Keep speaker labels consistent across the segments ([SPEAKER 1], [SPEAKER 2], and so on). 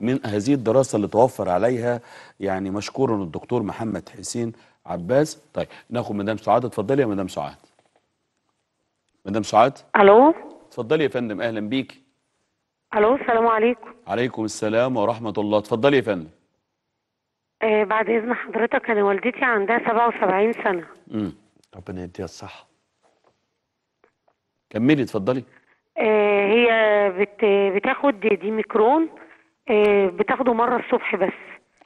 [SPEAKER 1] من هذه الدراسة اللي توفر عليها يعني مشكورا الدكتور محمد حسين عباس طيب ناخد مدام سعاد اتفضلي يا مدام سعاد مدام سعاد الو اتفضلي يا فندم اهلا بيكي
[SPEAKER 2] الو السلام عليكم
[SPEAKER 1] عليكم السلام ورحمه الله اتفضلي يا فندم
[SPEAKER 2] آه بعد اذن حضرتك انا والدتي عندها 77 سنه
[SPEAKER 1] امم ربنا يديها الصحه كملي اتفضلي
[SPEAKER 2] آه هي بت... بتاخد ديميكرون آه، بتاخده مره الصبح بس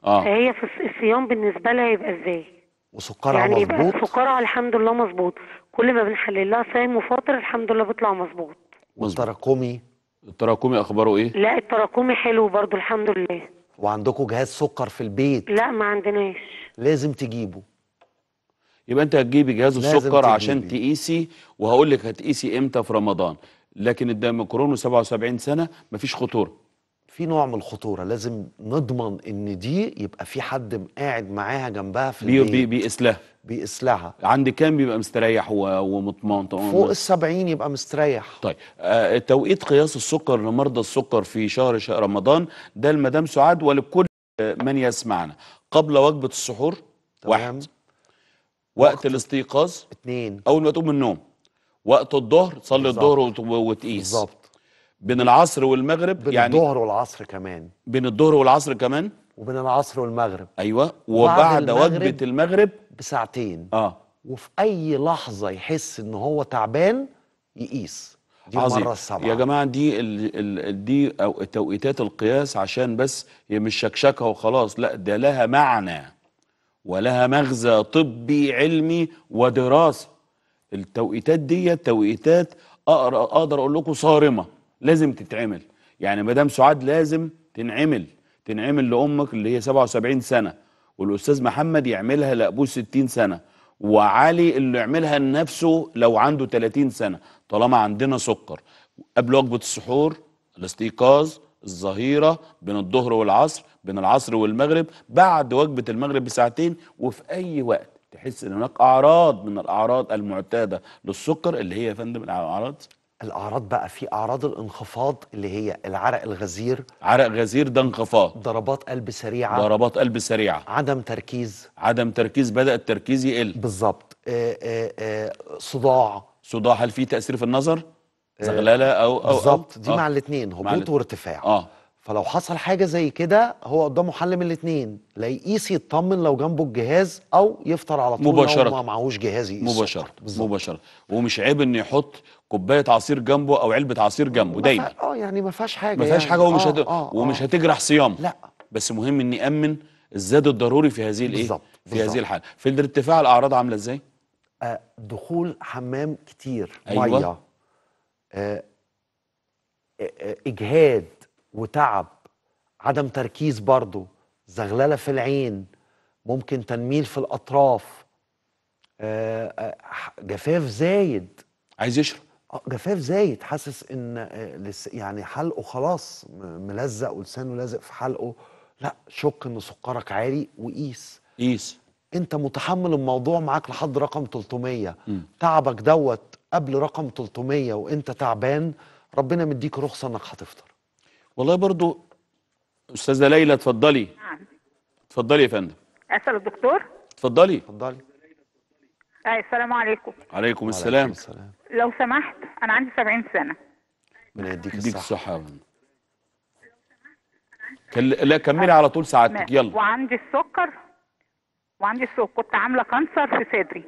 [SPEAKER 2] آه. فهي في الصيام بالنسبه لها يبقى ازاي
[SPEAKER 3] وسكرها يعني مظبوط
[SPEAKER 2] سكرها الحمد لله مظبوط كل ما بنحلل لها صايم وفاطر الحمد لله بيطلع مظبوط
[SPEAKER 3] والتراكمي التراكمي اخباره ايه
[SPEAKER 2] لا التراكمي حلو برضو الحمد لله
[SPEAKER 3] وعندكم جهاز سكر في البيت لا ما عندناش لازم تجيبه
[SPEAKER 1] يبقى انت هتجيبي جهاز السكر تجيبي. عشان تقيسي وهقول لك هتقيسي امتى في رمضان لكن الدايميكرون 77 سنه مفيش خطوره
[SPEAKER 3] في نوع من الخطوره لازم نضمن ان دي يبقى في حد قاعد معاها جنبها في البيت بي
[SPEAKER 1] بيقيس لها بيقيس لها عند كام بيبقى مستريح ومطمئن فوق ال
[SPEAKER 3] 70 يبقى مستريح
[SPEAKER 1] طيب آه توقيت قياس السكر لمرضى السكر في شهر, شهر رمضان ده لمدام سعاد ولكل من يسمعنا قبل وجبه السحور تمام. واحد وقت, الاستيقاظ اثنين اول ما تقوم من النوم وقت الظهر صلي الظهر وتقيس بالظبط بين العصر والمغرب بين يعني الظهر
[SPEAKER 3] والعصر كمان بين الظهر والعصر كمان وبين العصر والمغرب ايوه وبعد وجبه المغرب بساعتين اه وفي اي لحظه يحس ان هو تعبان يقيس دي عظيم. المره السابعه يا
[SPEAKER 1] جماعه دي الـ الـ دي أو توقيتات القياس عشان بس هي مش شكشكه وخلاص لا ده لها معنى ولها مغزى طبي علمي ودراسه التوقيتات دي توقيتات اقدر اقول لكم صارمه لازم تتعمل يعني مدام سعاد لازم تنعمل تنعمل لامك اللي هي 77 سنه والاستاذ محمد يعملها لابوه 60 سنه وعلي اللي يعملها لنفسه لو عنده 30 سنه طالما عندنا سكر قبل وجبه السحور الاستيقاظ الظهيره بين الظهر والعصر بين العصر والمغرب بعد وجبه المغرب بساعتين وفي اي وقت تحس ان هناك اعراض من الاعراض المعتاده للسكر اللي هي يا فندم الاعراض
[SPEAKER 3] الاعراض بقى في اعراض الانخفاض اللي هي العرق الغزير عرق غزير ده انخفاض ضربات قلب سريعه ضربات
[SPEAKER 1] قلب سريعه
[SPEAKER 3] عدم تركيز عدم تركيز بدا التركيز يقل بالظبط
[SPEAKER 1] آه، آه، آه، صداع صداع هل في تاثير في النظر
[SPEAKER 3] زغلله او او بالظبط دي آه. مع الاثنين هبوط وارتفاع اه فلو حصل حاجه زي كده هو قدامه حل من الاثنين لا يقيس يطمن لو جنبه الجهاز او يفطر على طول مباشرة. لو ما
[SPEAKER 1] معهوش جهاز يقيس مباشره مباشره ومش عيب ان يحط كوبايه عصير جنبه او علبه عصير جنبه دايما
[SPEAKER 3] اه يعني ما فيهاش حاجه ما فيهاش يعني. حاجه ومش آه هت... آه ومش آه. هتجرح صيام
[SPEAKER 1] لا بس مهم اني امن الزاد الضروري في هذه الايه بالزبط. في هذه الحاله في
[SPEAKER 3] ارتفاع الاعراض عامله ازاي آه دخول حمام كتير أيوة. ميه آه, آه، اجهاد وتعب عدم تركيز برضه زغلله في العين ممكن تنميل في الاطراف آه، آه، جفاف زايد عايز يشرب آه، جفاف زايد حاسس ان يعني حلقه خلاص ملزق ولسانه لازق في حلقه لا شك ان سكرك عالي وقيس قيس انت متحمل الموضوع معاك لحد رقم 300 م. تعبك دوت قبل رقم 300 وانت تعبان ربنا مديك رخصه انك هتفطر والله برضو
[SPEAKER 1] استاذه ليلى اتفضلي نعم اتفضلي يا فندم
[SPEAKER 2] اسال الدكتور
[SPEAKER 1] اتفضلي اتفضلي
[SPEAKER 2] اي آه، السلام عليكم
[SPEAKER 1] عليكم السلام السلام
[SPEAKER 2] لو سمحت انا عندي 70 سنه
[SPEAKER 1] ربنا يديك الصحه يديك الصحه كل... لا كملي على طول سعادتك يلا
[SPEAKER 2] وعندي السكر وعندي السكر كنت عامله كانسر في صدري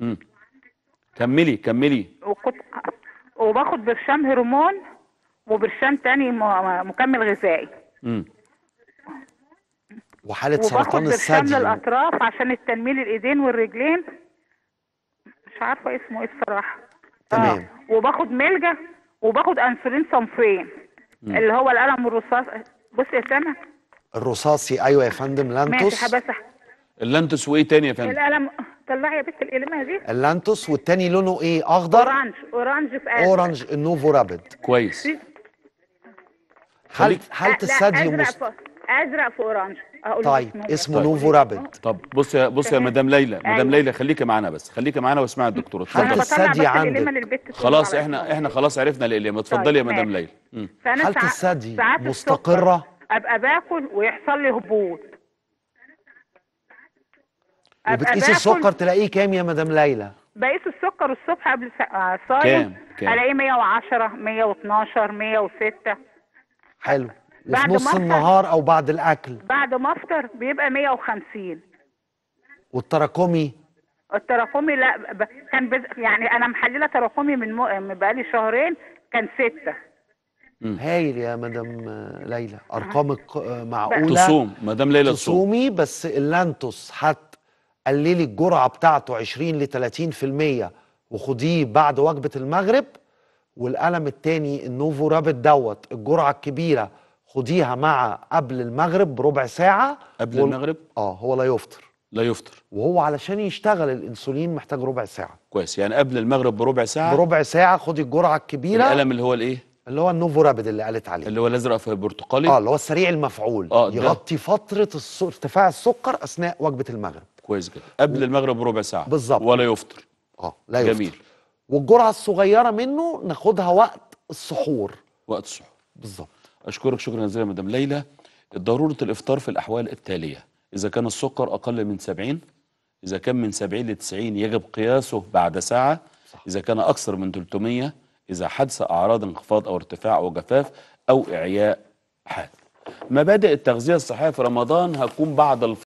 [SPEAKER 1] امم كملي كملي
[SPEAKER 2] وكنت وباخد برشام هرمون وبرشام تاني مكمل غذائي
[SPEAKER 3] امم وحاله سرطان الثدي للاطراف
[SPEAKER 2] عشان التنميل الايدين والرجلين مش عارفه اسمه ايه الصراحه تمام آه. وباخد ملجا وباخد انسولين صنفين مم. اللي هو القلم الرصاص بص يا سامة
[SPEAKER 3] الرصاصي ايوه يا فندم لانتوس ماشي اللانتوس وايه تاني يا فندم
[SPEAKER 2] القلم طلعي يا بنت الإلمة دي
[SPEAKER 3] اللانتوس والتاني لونه ايه اخضر اورانج
[SPEAKER 2] اورانج في
[SPEAKER 3] اورانج النوفو رابد كويس هل هل الثدي مست...
[SPEAKER 2] ازرق في اورانج اقول طيب اسمه طيب. نوفو رابد
[SPEAKER 1] طب بص يا بص يا مدام ليلى مدام أيوة. ليلى خليكي معانا بس خليكي معانا واسمعي الدكتوره اتفضلي الثدي عندك خلاص احنا احنا خلاص عرفنا الاليما اتفضلي يا طيب، مدام ليلى
[SPEAKER 2] حاله الثدي مستقره ابقى باكل ويحصل لي هبوط وبتقيسي السكر
[SPEAKER 3] تلاقيه كام يا مدام ليلى
[SPEAKER 2] بقيس السكر الصبح قبل آه، صايم كام كام؟ الاقيه 110 112 106
[SPEAKER 3] حلو بعد في نص النهار او بعد الاكل
[SPEAKER 2] بعد ما افطر بيبقى 150
[SPEAKER 3] والتراكمي
[SPEAKER 2] التراكمي لا ب... كان بز... يعني انا محلله تراكمي من م... بقالي شهرين كان ستة
[SPEAKER 3] هايل يا مدام ليلى ارقامك معقوله تصوم مدام ليلى تصوم. تصومي بس اللانتوس حتى قللي الجرعه بتاعته 20 ل 30% وخديه بعد وجبه المغرب والقلم التاني النوفو رابط دوت الجرعه الكبيره خديها مع قبل المغرب بربع ساعه قبل وال... المغرب اه هو لا يفطر لا يفطر وهو علشان يشتغل الانسولين محتاج ربع ساعه
[SPEAKER 1] كويس يعني قبل المغرب بربع ساعه بربع
[SPEAKER 3] ساعه خدي الجرعه الكبيره القلم اللي هو الايه اللي هو النوفو رابد اللي قالت عليه اللي هو الازرق في البرتقالي اه اللي هو السريع المفعول آه يغطي فتره الس... ارتفاع السكر اثناء وجبه المغرب كويس جدا قبل و... المغرب بربع ساعه بالظبط ولا يفطر اه لا يفطر جميل والجرعه الصغيره منه ناخدها وقت
[SPEAKER 1] السحور وقت السحور بالظبط اشكرك شكرا جزيلا مدام ليلى ضروره الافطار في الاحوال التاليه اذا كان السكر اقل من 70 اذا كان من 70 ل 90 يجب قياسه بعد ساعه صح. اذا كان اكثر من 300 اذا حدث اعراض انخفاض او ارتفاع او جفاف او اعياء حاد مبادئ التغذيه الصحيه في رمضان هتكون بعد الفطر